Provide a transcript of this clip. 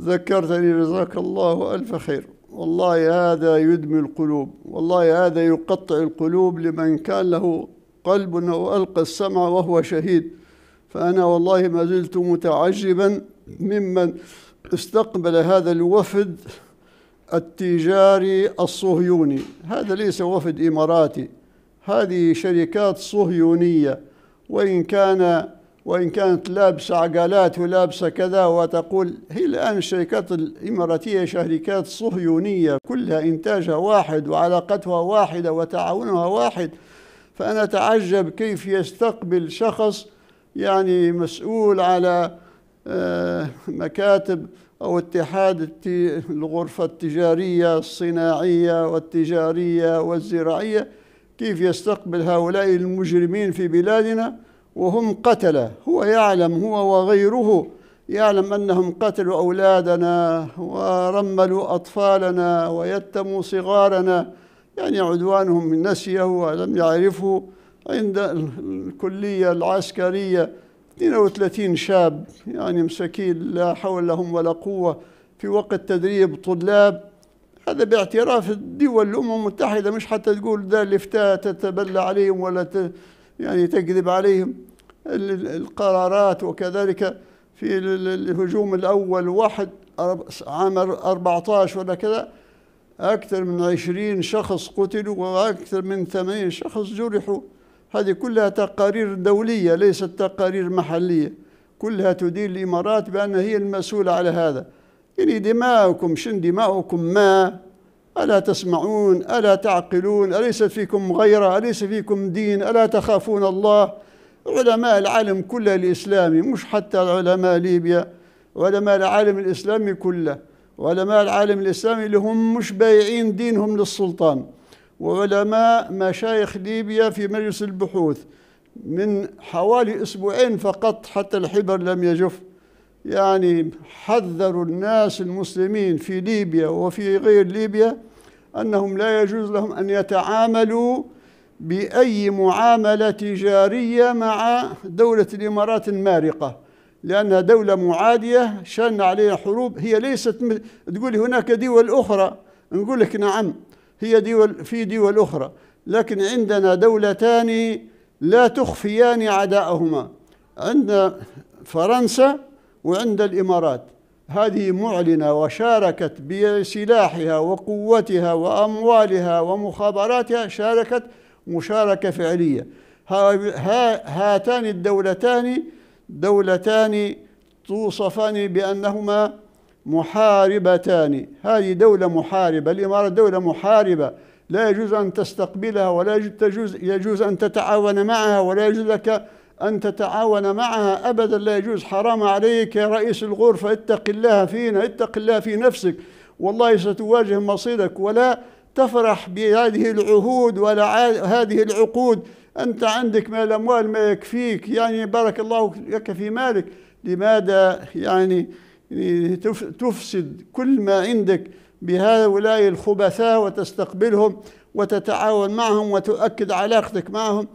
ذكرتني جزاك الله ألف خير والله هذا يدمي القلوب والله هذا يقطع القلوب لمن كان له قلب أو ألقى السمع وهو شهيد فأنا والله ما زلت متعجبا ممن استقبل هذا الوفد التجاري الصهيوني هذا ليس وفد إماراتي هذه شركات صهيونية وإن كان وإن كانت لابسة عقالات ولابسة كذا وتقول هي الآن الشركات الإماراتية شركات صهيونية كلها إنتاجها واحد وعلاقتها واحدة وتعاونها واحد فأنا أتعجب كيف يستقبل شخص يعني مسؤول على آه، مكاتب أو اتحاد الغرفة التجارية الصناعية والتجارية والزراعية كيف يستقبل هؤلاء المجرمين في بلادنا وهم قتلة هو يعلم هو وغيره يعلم أنهم قتلوا أولادنا ورملوا أطفالنا ويتموا صغارنا يعني عدوانهم نسيه ولم يعرفه عند الكلية العسكرية 32 شاب يعني مساكين لا حول لهم ولا قوة في وقت تدريب طلاب هذا باعتراف الدول الأمم المتحدة مش حتى تقول ده الافتاء تتبلى عليهم ولا ت... يعني تكذب عليهم القرارات وكذلك في الهجوم الأول واحد عام 14 ولا كذا أكثر من 20 شخص قتلوا وأكثر من 80 شخص جرحوا هذه كلها تقارير دولية ليست تقارير محلية كلها تدين الإمارات بأن هي المسؤولة على هذا يعني دماؤكم شن دماؤكم ما ألا تسمعون ألا تعقلون أليس فيكم غيرة أليس فيكم دين ألا تخافون الله علماء العالم كله الإسلامي مش حتى علماء ليبيا علماء العالم الإسلامي كله علماء العالم الإسلامي اللي هم مش بايعين دينهم للسلطان وعلماء مشايخ ليبيا في مجلس البحوث من حوالي أسبوعين فقط حتى الحبر لم يجف يعني حذروا الناس المسلمين في ليبيا وفي غير ليبيا أنهم لا يجوز لهم أن يتعاملوا بأي معاملة تجارية مع دولة الإمارات المارقة لأنها دولة معادية شن عليها حروب هي ليست م... تقول هناك دول أخرى نقول لك نعم هي دول في دول أخرى لكن عندنا دولتان لا تخفيان عداءهما عندنا فرنسا وعند الإمارات هذه معلنة وشاركت بسلاحها وقوتها وأموالها ومخابراتها شاركت مشاركة فعلية هاتان الدولتان دولتان توصفان بأنهما محاربتان هذه دولة محاربة الإمارة دولة محاربة لا يجوز أن تستقبلها ولا يجوز, يجوز أن تتعاون معها ولا يجوز لك أن تتعاون معها أبدا لا يجوز حرام عليك يا رئيس الغرفة اتق الله فينا اتق الله في نفسك والله ستواجه مصيرك ولا تفرح بهذه العهود ولا هذه العقود أنت عندك من الأموال ما يكفيك يعني بارك الله لك في مالك لماذا يعني تفسد كل ما عندك بهؤلاء الخبثاء وتستقبلهم وتتعاون معهم وتؤكد علاقتك معهم